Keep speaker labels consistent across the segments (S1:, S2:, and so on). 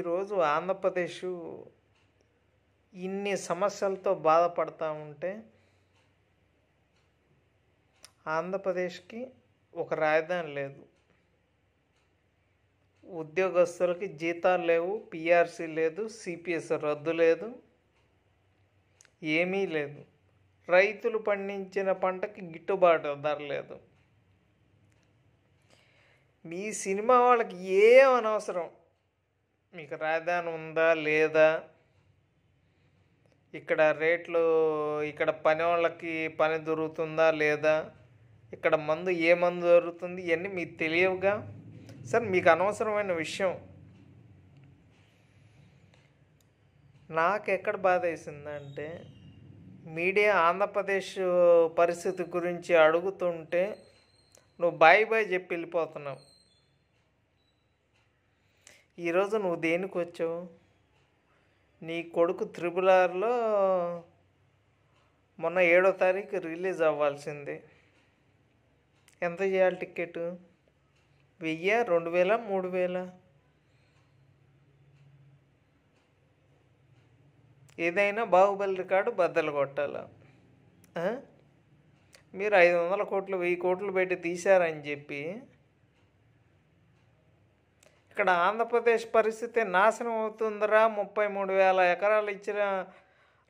S1: ఈరోజు ఆంధ్రప్రదేశ్ ఇన్ని సమస్యలతో బాధపడతా ఉంటే ఆంధ్రప్రదేశ్కి ఒక రాజధాని లేదు ఉద్యోగస్తులకి జీతాలు లేవు పిఆర్సి లేదు సిపిఎస్ రద్దు లేదు ఏమీ లేదు రైతులు పండించిన పంటకి గిట్టుబాటు ధర లేదు మీ సినిమా వాళ్ళకి ఏ అనవసరం మీకు రాజధాని ఉందా లేదా ఇక్కడ రేట్లు ఇక్కడ పని వాళ్ళకి పని దొరుకుతుందా లేదా ఇక్కడ మందు ఏ మందు దొరుకుతుంది ఇవన్నీ మీకు తెలియవుగా సార్ మీకు అనవసరమైన విషయం నాకు ఎక్కడ బాధ వేసిందంటే మీడియా ఆంధ్రప్రదేశ్ పరిస్థితి గురించి అడుగుతుంటే నువ్వు బాయ్ బాయ్ చెప్పి వెళ్ళిపోతున్నావు ఈరోజు నువ్వు దేనికి వచ్చావు నీ కొడుకు త్రిబుల్ ఆర్లో మొన్న ఏడో తారీఖు రిలీజ్ అవ్వాల్సింది ఎంత చేయాలి టికెట్ వెయ్యి రెండు వేల మూడు వేల ఏదైనా బాహుబలి రికార్డు బద్దలు కొట్టాలా మీరు ఐదు వందల కోట్లు వెయ్యి కోట్లు పెట్టి తీశారని చెప్పి ఇక్కడ ఆంధ్రప్రదేశ్ పరిస్థితి నాశనం అవుతుందిరా ముప్పై మూడు వేల ఎకరాలు ఇచ్చిన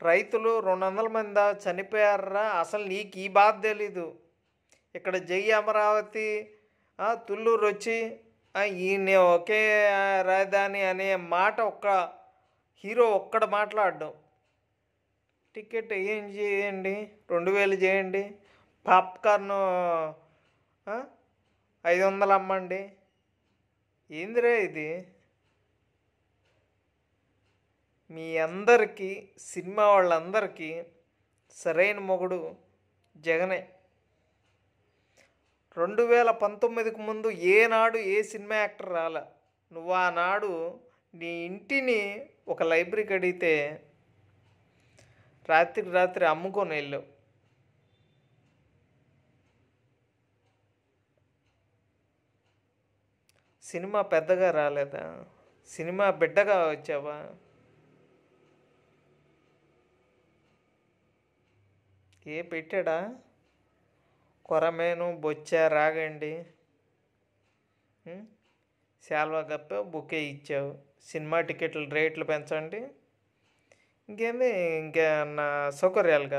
S1: రైతులు రెండు వందల మంది చనిపోయారా అసలు నీకు ఈ బాధ తెలీదు ఇక్కడ జై అమరావతి తుళ్ళూరు వచ్చి ఈయన ఒకే రాజధాని అనే మాట ఒక్క హీరో ఒక్కడ మాట్లాడడం టికెట్ ఏం చేయండి రెండు వేలు చేయండి పాప్కార్న్ ఐదు వందలు అమ్మండి ఏందిరా ఇది మీ అందరికీ సినిమా వాళ్ళందరికీ సరైన మొగుడు జగనే రెండు వేల పంతొమ్మిదికి ముందు ఏనాడు ఏ సినిమా యాక్టర్ రాలే నువ్వు ఆనాడు నీ ఇంటిని ఒక లైబ్రరీకి అడిగితే రాత్రికి రాత్రి అమ్ముకొని వెళ్ళావు సినిమా పెద్దగా రాలేదా సినిమా బిడ్డగా వచ్చావా ఏ పెట్టాడా కొరమేను బొచ్చా రాగండి శాల్వా గప్ప బుకే ఇచ్చావు సినిమా టికెట్ల రేట్లు పెంచండి ఇంకేంది ఇంకా నా సౌకర్యాలుగా